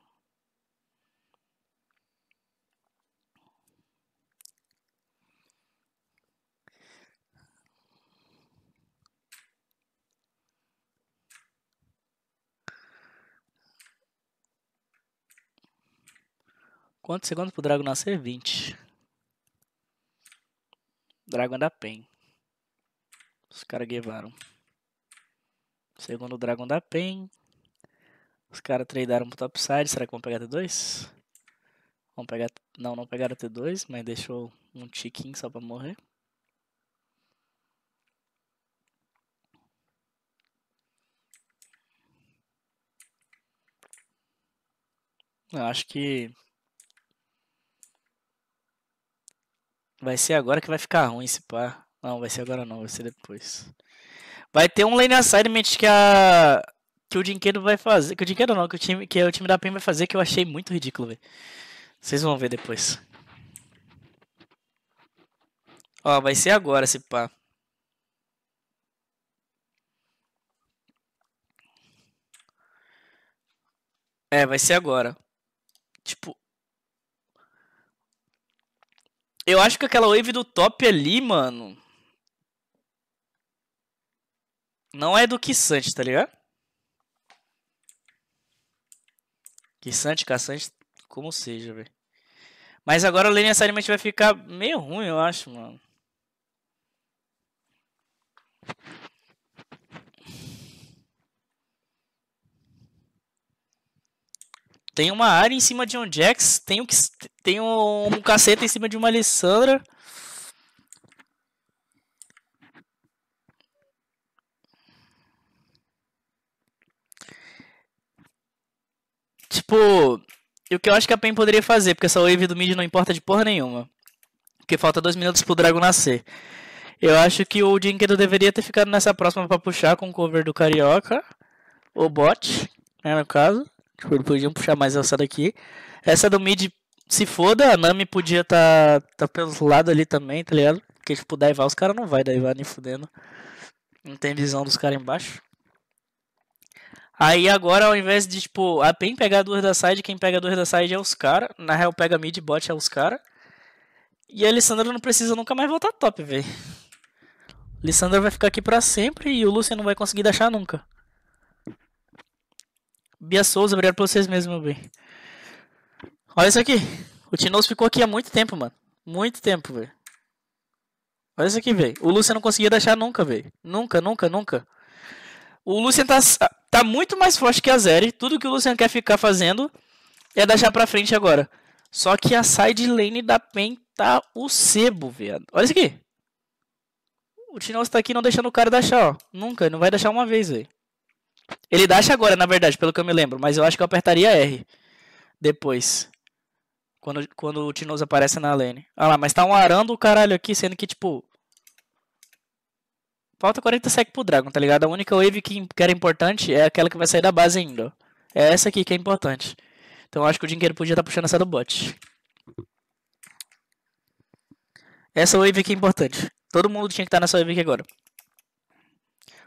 [SPEAKER 1] Quantos segundos pro Drago nascer? 20. Drago da pen. Os caras guevaram. Segundo o Dragon da Pen. Os caras tradaram pro topside. Será que vão pegar T2? Vão pegar. Não, não pegaram T2, mas deixou um tiquinho só pra morrer. Eu acho que Vai ser agora que vai ficar ruim esse pá. Não, vai ser agora não, vai ser depois. Vai ter um lane assignment que a. Que o Dinquedo vai fazer. Que o Dinquedo não, que o time, que o time da PEN vai fazer, que eu achei muito ridículo, velho. Vocês vão ver depois. Ó, vai ser agora esse pá. É, vai ser agora. Tipo, eu acho que aquela wave do top ali, mano. Não é do Kissante, tá ligado? Kissante, Caçante, como seja, velho. Mas agora o lane assignment vai ficar meio ruim, eu acho, mano. Tem uma área em cima de um Jax, tem um, tem um, um em cima de uma Alessandra. Tipo, e o que eu acho que a PEN poderia fazer, porque essa wave do mid não importa de porra nenhuma. Porque falta dois minutos pro Dragão nascer. Eu acho que o Jinkedo deveria ter ficado nessa próxima para puxar com o cover do Carioca. O bot, né, no caso. Tipo, ele podia puxar mais essa daqui. Essa do mid, se foda, a Nami podia tá, tá pelos lados ali também, tá ligado? Porque, tipo, daivar os caras não vai daivar nem fudendo. Não tem visão dos caras embaixo. Aí agora, ao invés de, tipo, a PEN pegar duas da side, quem pega duas da side é os caras. Na real, pega mid bot é os caras. E a Alessandra não precisa nunca mais voltar top, velho. Lissandra vai ficar aqui para sempre e o Lucian não vai conseguir deixar nunca. Bia Souza, obrigado por vocês mesmo, meu bem. Olha isso aqui. O Tinoz ficou aqui há muito tempo, mano. Muito tempo, velho. Olha isso aqui, velho. O Lucian não conseguia deixar nunca, velho. Nunca, nunca, nunca. O Lucian tá, tá muito mais forte que a Zeri. Tudo que o Lucian quer ficar fazendo é deixar pra frente agora. Só que a side lane da PEN tá o sebo, velho. Olha isso aqui. O Tinoz tá aqui não deixando o cara deixar, ó. Nunca, não vai deixar uma vez, velho. Ele dash agora, na verdade, pelo que eu me lembro. Mas eu acho que eu apertaria R. Depois. Quando, quando o Tinoz aparece na lane. Ah lá, mas tá um arando o caralho aqui, sendo que, tipo... Falta 40 sec pro Dragon, tá ligado? A única wave que, que era importante é aquela que vai sair da base ainda. É essa aqui que é importante. Então eu acho que o dinheiro podia estar tá puxando essa do bot. Essa wave aqui é importante. Todo mundo tinha que estar tá nessa wave aqui agora.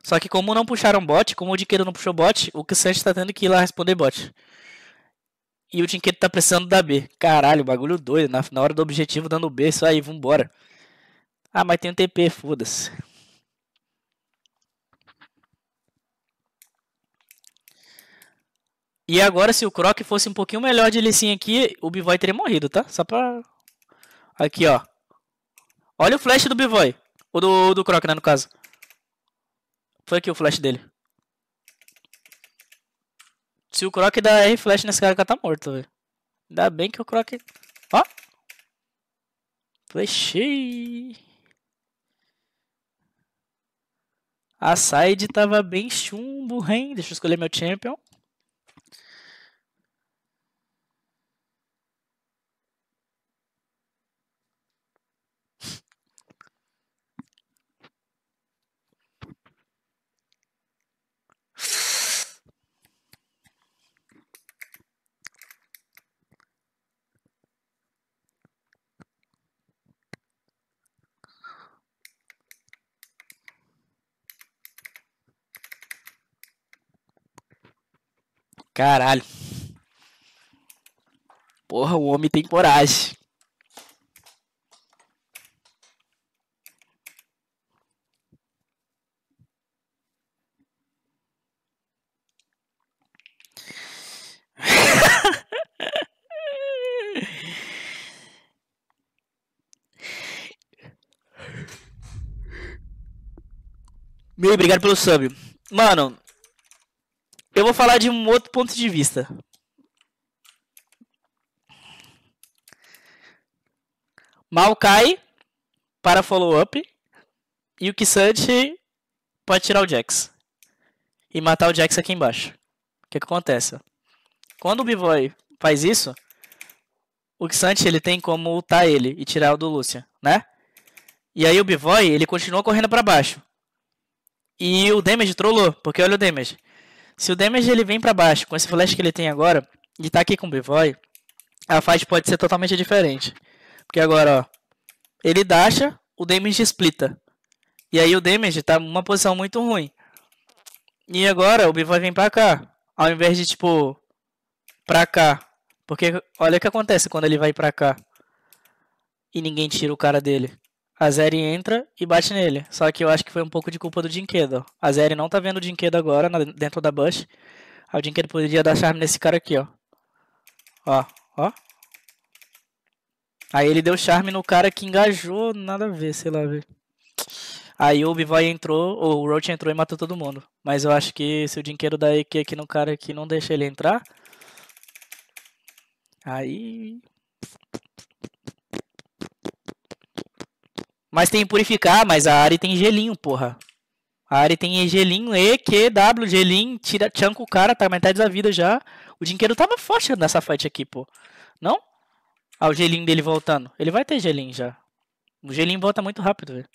[SPEAKER 1] Só que como não puxaram bot, como o Dinquedo não puxou bot, o Sanches está tendo que ir lá responder bot. E o Dinquedo tá precisando da B. Caralho, bagulho doido. Na, na hora do objetivo dando B, isso aí, vambora. Ah, mas tem um TP, foda-se. E agora, se o Croc fosse um pouquinho melhor de Lissinha aqui, o Bivoy teria morrido, tá? Só pra... Aqui, ó. Olha o flash do Bivoy. Ou do, do Croc, né, no caso. Foi aqui o flash dele. Se o Croc dá R flash nesse cara, o cara tá morto, velho. Ainda bem que o Croc... Ó! Flechei! A side tava bem chumbo, hein? Deixa eu escolher meu champion. Caralho. Porra, o homem tem coragem. Meu, obrigado pelo sub. Mano, eu vou falar de um outro ponto de vista. Mal cai para follow-up e o Kisante pode tirar o Jax e matar o Jax aqui embaixo. O que, que acontece? Quando o B-Boy faz isso, o Xante ele tem como ultar ele e tirar o do Lucian, né? E aí o B-Boy ele continua correndo para baixo. E o damage trollou, porque olha o damage. Se o damage ele vem para baixo com esse flash que ele tem agora, e tá aqui com o Bivoy, a fight pode ser totalmente diferente. Porque agora, ó, ele dasha, o damage splita. E aí o damage tá numa posição muito ruim. E agora o Bivoy vem pra cá, ao invés de tipo, pra cá. Porque olha o que acontece quando ele vai pra cá. E ninguém tira o cara dele. A Zeri entra e bate nele. Só que eu acho que foi um pouco de culpa do Jinkedo. A Zeri não tá vendo o Jinkedo agora, na, dentro da Bush. o Jinkedo poderia dar charme nesse cara aqui, ó. Ó, ó. Aí ele deu charme no cara que engajou, nada a ver, sei lá, velho. Aí o Bivoy entrou, ou o Roach entrou e matou todo mundo. Mas eu acho que se o Jinkedo dá EQ aqui no cara que não deixa ele entrar... Aí... Mas tem purificar, mas a Ari tem gelinho, porra. A Ari tem gelinho, E, Q, W, gelinho, tira, tchanca o cara, tá metade da vida já. O dinheiro tava forte nessa fight aqui, pô. Não? Ah, o gelinho dele voltando. Ele vai ter gelinho já. O gelinho volta muito rápido, velho.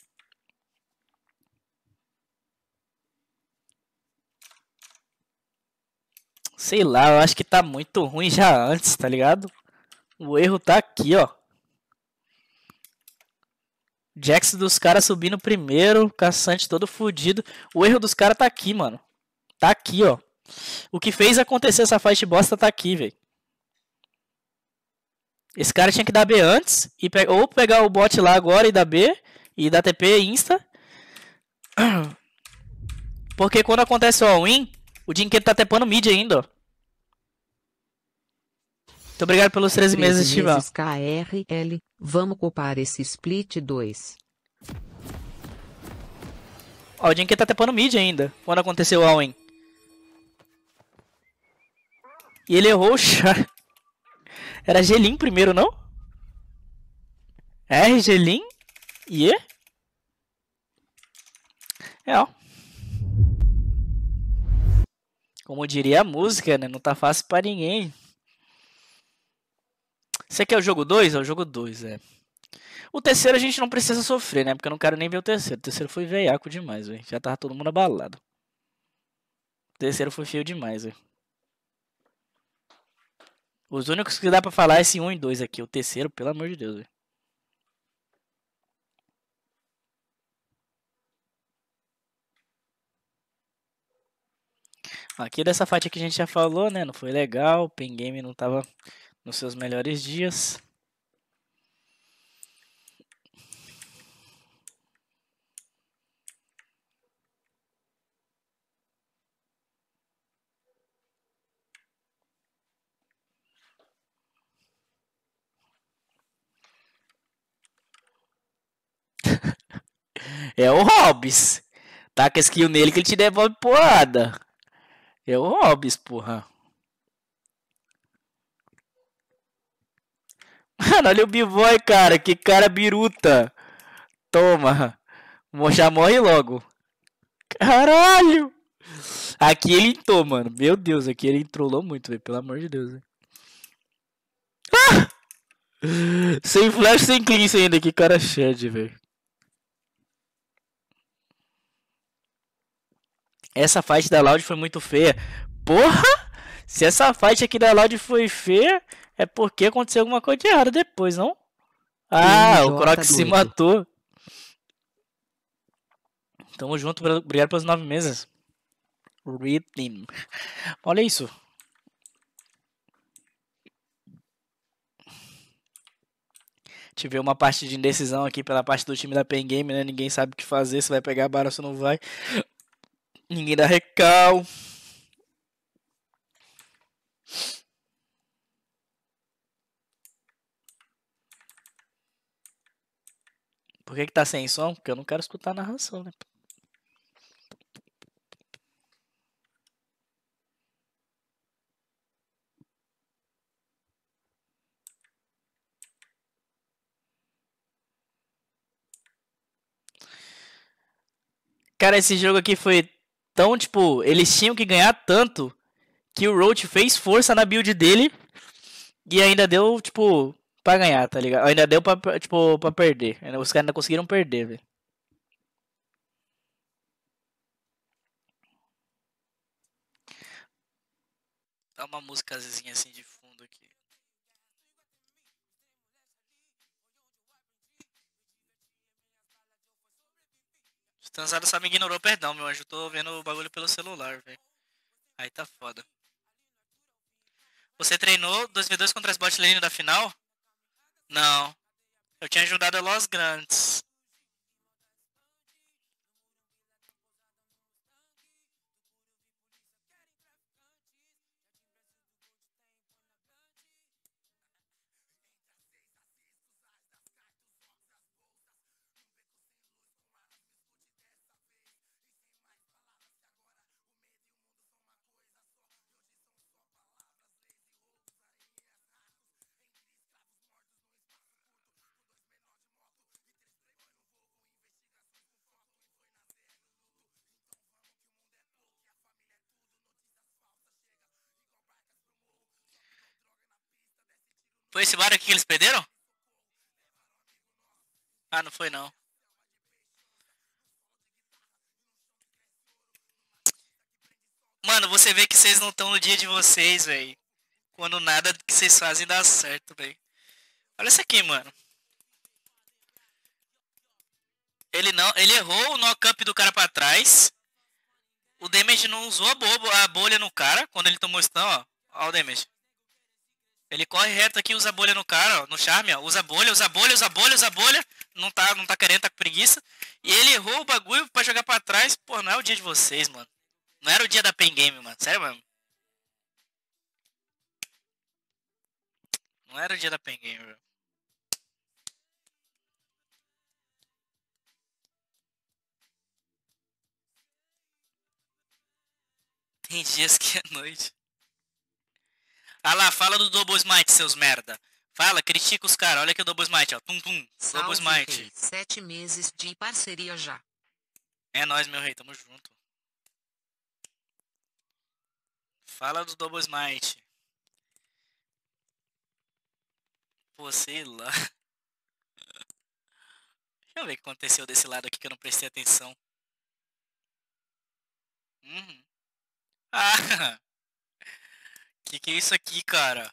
[SPEAKER 1] Sei lá, eu acho que tá muito ruim já antes, tá ligado? O erro tá aqui, ó. Jax dos caras subindo primeiro, caçante todo fudido. O erro dos caras tá aqui, mano. Tá aqui, ó. O que fez acontecer essa fight bosta tá aqui, velho. Esse cara tinha que dar B antes, e pe ou pegar o bot lá agora e dar B, e dar TP insta. Porque quando acontece o all-in, o Jinqueiro tá tepando mid ainda, ó.
[SPEAKER 2] Muito obrigado pelos 13 meses, Chival. KRL, vamos copar esse split 2. Ó, o
[SPEAKER 1] Jinken tá tapando mid ainda, quando aconteceu o Alwen. E ele errou o char. Era Gelin primeiro, não? R, Gelin e... Yeah. É, ó. Como diria a música, né? Não tá fácil pra ninguém. Você quer o jogo 2? É o jogo 2, é. O terceiro a gente não precisa sofrer, né? Porque eu não quero nem ver o terceiro. O terceiro foi veiaco demais, velho. Já tava todo mundo abalado. O terceiro foi feio demais, velho. Os únicos que dá pra falar é esse 1 um e 2 aqui. O terceiro, pelo amor de Deus, velho. Aqui dessa faixa que a gente já falou, né? Não foi legal. O Pen Game não tava nos seus melhores dias. É o Hobbs. Taca tá skill nele que ele te devolve porrada. É o Hobbs, porra. Olha o B-Boy, cara. Que cara biruta. Toma. Já morre logo. Caralho. Aqui ele entrou, mano. Meu Deus, aqui ele trollou muito, velho. Pelo amor de Deus, velho. Ah! Sem flash, sem cleanse ainda. Que cara shed, velho. Essa fight da Loud foi muito feia. Porra! Se essa fight aqui da Loud foi feia, é porque aconteceu alguma coisa de errado depois, não?
[SPEAKER 2] Ah, o Croc tá se doido.
[SPEAKER 1] matou. Tamo junto, obrigado pelos nove meses. Rhythm. Olha isso. Tive uma parte de indecisão aqui pela parte do time da Pen Game, né? Ninguém sabe o que fazer, se vai pegar a barra ou se não vai. Ninguém dá recal. Por que, que tá sem som? Porque eu não quero escutar a narração, né? Cara, esse jogo aqui foi tão, tipo, eles tinham que ganhar tanto que o Roach fez força na build dele e ainda deu, tipo, pra ganhar, tá ligado? Ainda deu pra, tipo, pra perder. Os caras ainda conseguiram perder, velho. Dá uma músicazinha assim de fundo aqui. transada só me ignorou, perdão, meu anjo. Tô vendo o bagulho pelo celular, velho. Aí tá foda. Você treinou 2v2 contra as bot lane da final? Não. Eu tinha ajudado a Los Grandes. Foi esse bar aqui que eles perderam? Ah, não foi não. Mano, você vê que vocês não estão no dia de vocês, velho. Quando nada que vocês fazem dá certo, velho. Olha isso aqui, mano. Ele não, ele errou o knock-up do cara para trás. O Damage não usou a, bobo, a bolha no cara quando ele tomou stun, ó. Ó o Damage. Ele corre reto aqui, usa bolha no cara, ó, no charme, ó. Usa bolha, usa bolha, usa bolha, usa bolha. Não tá, não tá querendo, tá com preguiça. E ele errou o bagulho pra jogar pra trás. Pô, não é o dia de vocês, mano. Não era o dia da pen game, mano. Sério, mano. Não era o dia da pen game, mano. Tem dias que é noite. Ah lá, fala do Double Smite, seus merda. Fala, critica os caras. Olha aqui o é Double Smite, ó. Tum tum. Salve, Double Smite. Rei.
[SPEAKER 2] Sete meses de parceria já.
[SPEAKER 1] É nóis, meu rei. Tamo junto. Fala do Double Smite. Pô, sei lá. Deixa eu ver o que aconteceu desse lado aqui que eu não prestei atenção. Uhum. Ah! Que que é isso aqui, cara?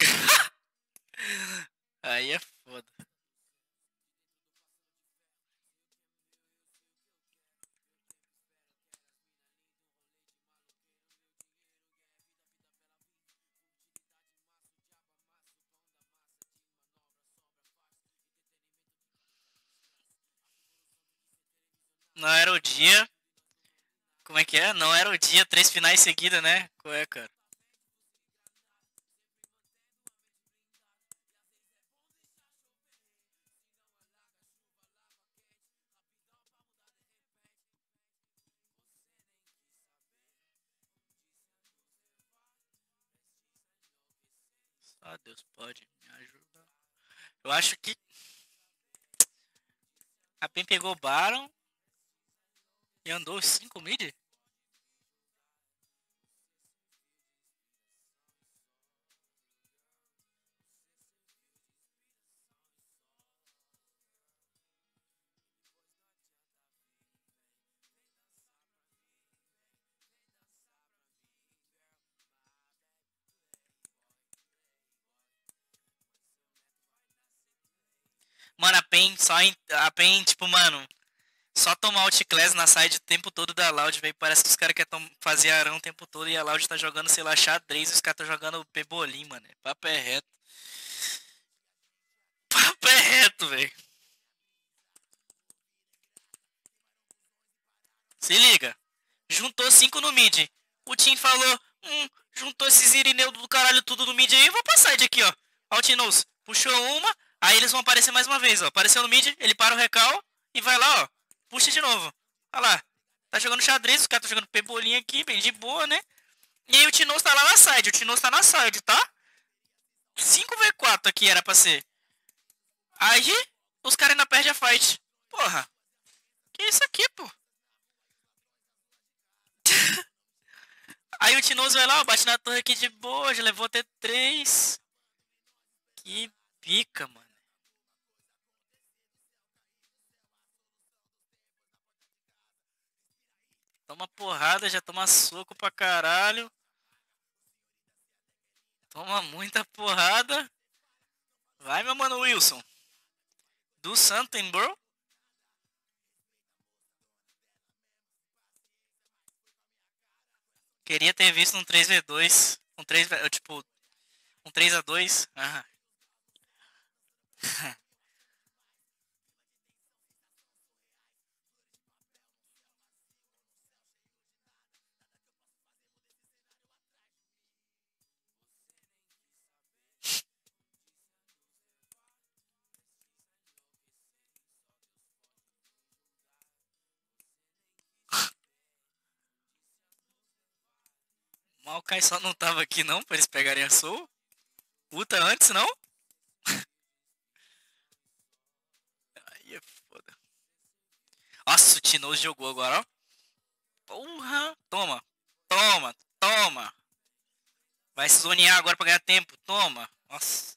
[SPEAKER 1] Aí é foda. Não era o dia. Como é que é? Não era o dia, três finais seguidas, né? Qual é, cara? Ah, Deus pode me ajudar. Eu acho que. A PEN pegou o Baron. E andou 5 mid? Mano, a PEN só. A PEN, tipo, mano. Só tomar outclass na side o tempo todo da Loud, velho. Parece que os caras querem fazer arão o tempo todo e a Loud tá jogando, sei lá, xadrez e os caras tão jogando pebolim, mano. É papo é reto. Papo é reto, velho. Se liga. Juntou cinco no mid. O Tim falou, hum, juntou esses irineu do caralho tudo no mid aí, vou pra side aqui, ó. Altinous puxou uma, aí eles vão aparecer mais uma vez, ó. Apareceu no mid, ele para o recal e vai lá, ó. Puxa de novo. Olha lá. Tá jogando xadrez, os caras estão tá jogando pebolinha aqui, bem de boa, né? E aí o Tinoz tá lá na side. O Tinoz tá na side, tá? 5v4 aqui era pra ser. Aí, os caras ainda perdem a fight. Porra. Que isso aqui, pô? Aí o Tinoso vai lá, bate na torre aqui de boa, já levou até 3. Que pica, mano. Toma porrada, já toma soco pra caralho. Toma muita porrada. Vai, meu mano Wilson. Do something, bro. Queria ter visto um 3v2. Um 3 tipo. Um 3x2. Aham. Mal Maokai só não tava aqui não pra eles pegarem a Soul? puta antes, não? Aí é foda. Nossa, o Tinoz jogou agora, ó. Porra! Toma! Toma! Toma! Vai se zonear agora pra ganhar tempo. Toma! Nossa.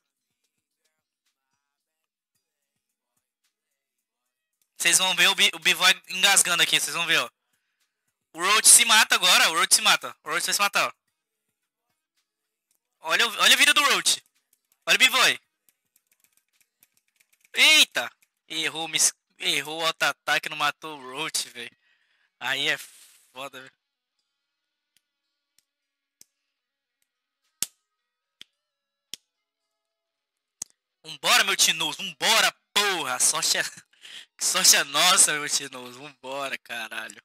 [SPEAKER 1] Vocês vão ver o, B engasgando aqui, vocês vão ver, ó. O Roach se mata agora. O Roach se mata. O Roach vai se matar, ó. Olha, olha a vida do Roach. Olha o Bivoy. Eita! Errou, mis... Errou o auto-ataque, não matou o Roach, velho. Aí é foda, velho. Vambora, meu Tinoso. Vambora, porra. A sorte é... Que sorte é nossa, meu Tinoso. Vambora, caralho.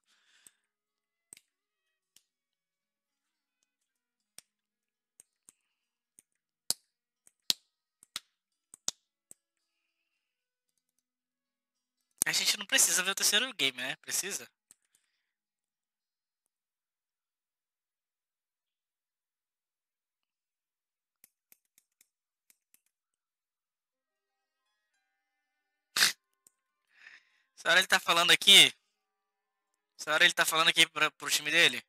[SPEAKER 1] A gente não precisa ver o terceiro game, né? Precisa? Essa hora ele tá falando aqui. Essa hora ele tá falando aqui pra, pro time dele.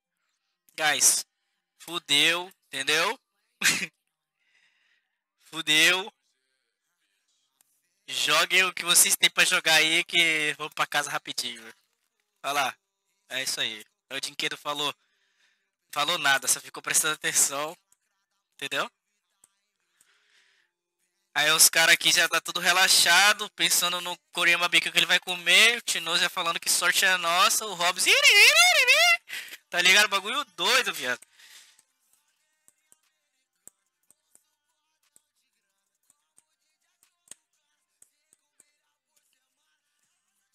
[SPEAKER 1] Guys, fudeu, entendeu? fudeu. Joguem o que vocês têm pra jogar aí que vamos pra casa rapidinho. Olha lá. É isso aí. O Dinquedo falou. Falou nada, só ficou prestando atenção. Entendeu? Aí os caras aqui já tá tudo relaxado, pensando no korean Bacon que ele vai comer. O Tino já falando que sorte é nossa. O Hobbs. Tá ligado? Bagulho doido, viado.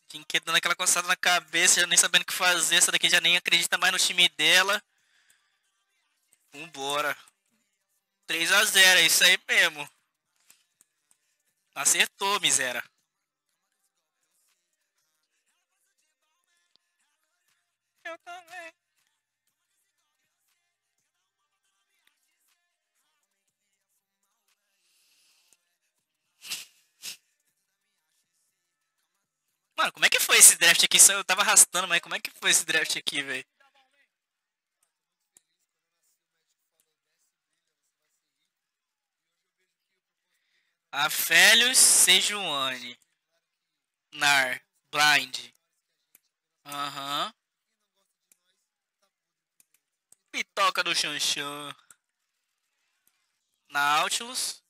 [SPEAKER 1] Tinket dando aquela coçada na cabeça, já nem sabendo o que fazer. Essa daqui já nem acredita mais no time dela. Vambora. 3x0, é isso aí mesmo. Acertou, miséria. Eu também. Mano, como é que foi esse draft aqui? Eu tava arrastando, mas como é que foi esse draft aqui, velho? Afélios Sejuani. Nar. Blind. Aham. Uhum. Pitoca do Xanxan. Nautilus.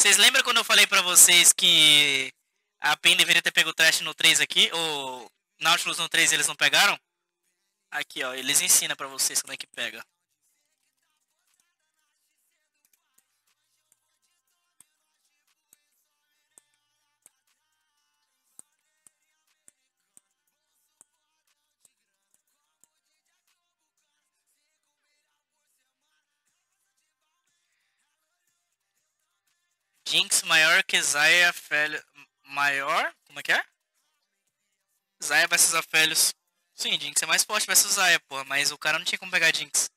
[SPEAKER 1] Vocês lembram quando eu falei pra vocês que a PEN deveria ter pego o Trash no 3 aqui? Ou Nautilus no 3 eles não pegaram? Aqui, ó. Eles ensinam pra vocês como é que pega. Jinx maior que Zaya Félio. Maior? Como é que é? Zaya versus Afélios. Sim, Jinx é mais forte versus Zaya, pô. Mas o cara não tinha como pegar Jinx.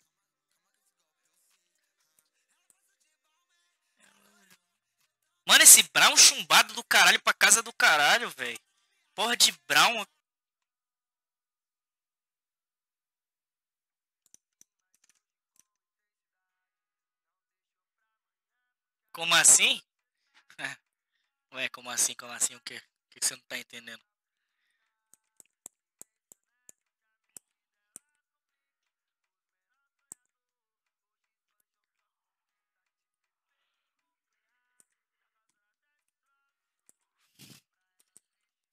[SPEAKER 1] Mano, esse Brown chumbado do caralho pra casa do caralho, velho. Porra de Brown. Como assim? Ué, como assim, como assim, o quê? O que você não tá entendendo?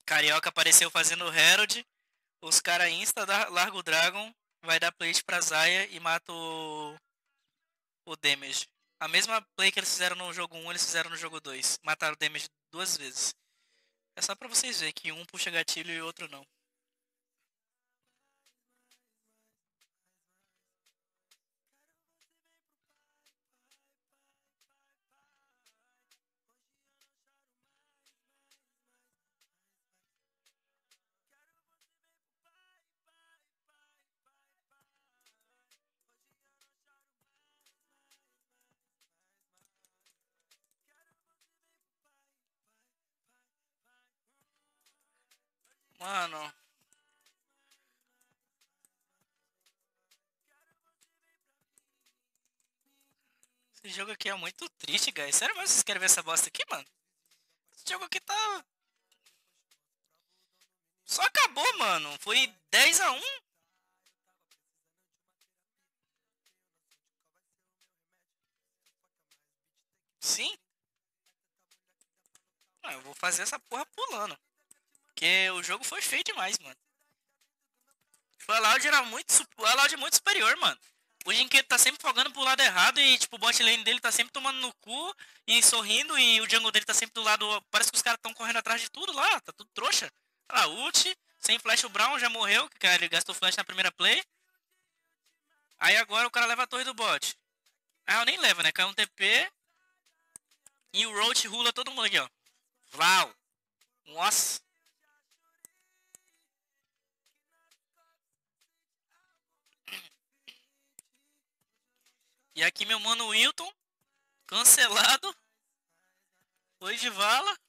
[SPEAKER 1] Carioca apareceu fazendo Herald. Os cara insta, dá, larga o Dragon, vai dar plate pra Zaya e mata o, o damage. A mesma play que eles fizeram no jogo 1, eles fizeram no jogo 2. Mataram o damage duas vezes. É só para vocês verem que um puxa gatilho e o outro não. Mano. Esse jogo aqui é muito triste, guys. Sério mesmo vocês querem ver essa bosta aqui, mano? Esse jogo aqui tá... Só acabou, mano. Foi 10 a 1 Sim. Não, eu vou fazer essa porra pulando. Porque o jogo foi feio demais, mano. a Loud era muito, o Allowed é muito superior, mano. O Jinquedo tá sempre fogando pro lado errado e, tipo, o bot lane dele tá sempre tomando no cu e sorrindo e o jungle dele tá sempre do lado... Parece que os caras tão correndo atrás de tudo lá, tá tudo trouxa. Olha tá lá, ult, sem flash o Brown já morreu, que ele gastou flash na primeira play. Aí agora o cara leva a torre do bot. Ah, eu nem leva, né? Caiu um TP. E o Roach rula todo mundo aqui, ó. Uau! Nossa. E aqui meu mano Wilton, cancelado. Oi de vala.